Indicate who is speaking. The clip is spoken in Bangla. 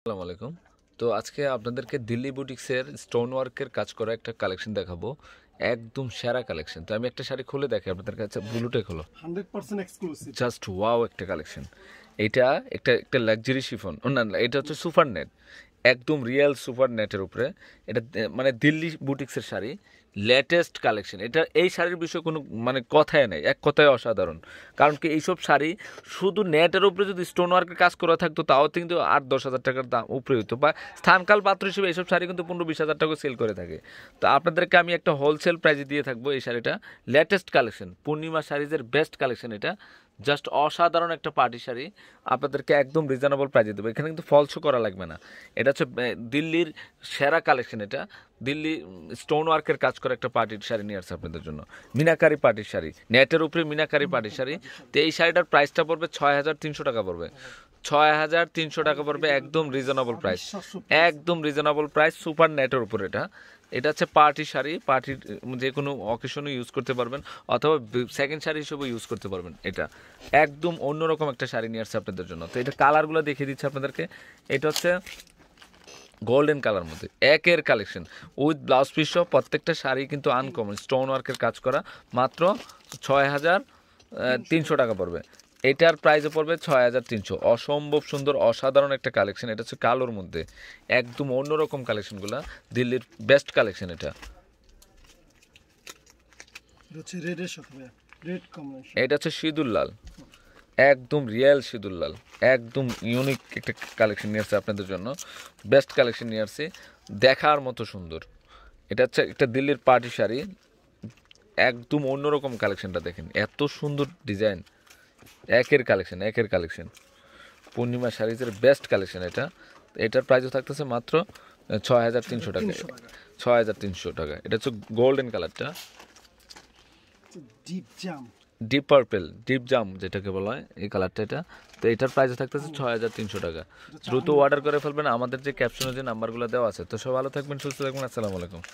Speaker 1: আসসালামু আলাইকুম তো আজকে আপনাদেরকে দিল্লি বুটিক্সের স্টোন ওয়ার্কের কাজ করা একটা কালেকশন দেখাবো একদম সেরা কালেকশন তো আমি একটা শাড়ি খুলে দেখি আপনাদের কাছে ব্লুটে খোলো পার্সেন্ট জাস্ট ওয়াও একটা কালেকশন এটা একটা একটা লাক্সারি শিফন না এটা হচ্ছে সুপার নেট একদম রিয়েল সুপার নেটের উপরে এটা মানে দিল্লি বুটিক্সের শাড়ি লেটেস্ট কালেকশন এটা এই শাড়ির বিষয়ে কোনো মানে কথাই নেই এক কথায় অসাধারণ কারণ কি এইসব শাড়ি শুধু নেটের উপরে যদি স্টোন ওয়ার্কের কাজ করা থাকতো তাও কিন্তু আট দশ হাজার টাকার দাম উপরে হতো বা স্থানকাল পাত্র হিসেবে এইসব শাড়ি কিন্তু পনেরো বিশ হাজার টাকা সেল করে থাকে তো আপনাদেরকে আমি একটা হোলসেল প্রাইজে দিয়ে থাকবো এই শাড়িটা লেটেস্ট কালেকশন পূর্ণিমা শাড়িজের বেস্ট কালেকশন এটা জাস্ট অসাধারণ একটা পার্টি শাড়ি আপনাদেরকে একদম রিজনেবল প্রাইজে দেবো এখানে কিন্তু ফলস করা লাগবে না এটা হচ্ছে দিল্লির সেরা কালেকশন এটা দিল্লি স্টোন ওয়ার্কের কাজ করে একটা পার্টির শাড়ি নিয়ে আসছে আপনাদের জন্য মিনাকারি পার্টির শাড়ি নেটের উপরে মিনাকারি পার্টির শাড়ি তো এই শাড়িটার প্রাইসটা পড়বে ছয় হাজার তিনশো টাকা পড়বে ছয় হাজার তিনশো টাকা পড়বে একদম রিজনেবল প্রাইস একদম রিজনেবল প্রাইস সুপার নেটের উপর এটা এটা হচ্ছে পার্টি শাড়ি পার্টির যে কোনো অকেশনে ইউজ করতে পারবেন অথবা সেকেন্ড শাড়ি হিসেবে ইউজ করতে পারবেন এটা একদম অন্যরকম একটা শাড়ি নিয়ে আসছে আপনাদের জন্য তো এটা কালারগুলো দেখিয়ে দিচ্ছে আপনাদেরকে এটা হচ্ছে গোল্ডেন কালার মধ্যে একের কালেকশন উইথ ব্লাউজ পিস প্রত্যেকটা শাড়ি কিন্তু আনকমন স্টোন ওয়ার্কের কাজ করা মাত্র ছয় হাজার তিনশো টাকা পড়বে এটার প্রাইসও পড়বে ছয় হাজার তিনশো অসম্ভব সুন্দর অসাধারণ একটা কালেকশন এটা হচ্ছে কালোর মধ্যে একদম অন্যরকম কালেকশনগুলো দিল্লির বেস্ট কালেকশন এটা এটা হচ্ছে সিদুল্লাল লাল একদম রিয়েল সিদুল্লাল একদম ইউনিক একটা কালেকশন নিয়ে আসছে আপনাদের জন্য বেস্ট কালেকশন নিয়ে আসছে দেখার মতো সুন্দর এটা হচ্ছে একটা দিল্লির পার্টি শাড়ি একদম অন্যরকম কালেকশনটা দেখেন এত সুন্দর ডিজাইন একের কালেকশন একের কালেকশন পূর্ণিমা শাড়িজের বেস্ট কালেকশন এটা এটার প্রাইসও থাকতেছে মাত্র ছয় হাজার তিনশো টাকা ছয় হাজার তিনশো টাকা এটা হচ্ছে গোল্ডেন কালারটা ডিপ জাম ডিপ পার্পেল ডিপ জাম যেটাকে বলা হয় এই কালারটা এটা তো এটার প্রাইস থাকতেছে ছয় হাজার তিনশো টাকা আচ্ছা, দ্রুত অর্ডার করে ফেলবেন আমাদের যে ক্যাপশনের যে নাম্বারগুলো দেওয়া আছে তো সব ভালো থাকবেন সুস্থ থাকবেন আসসালামু আলাইকুম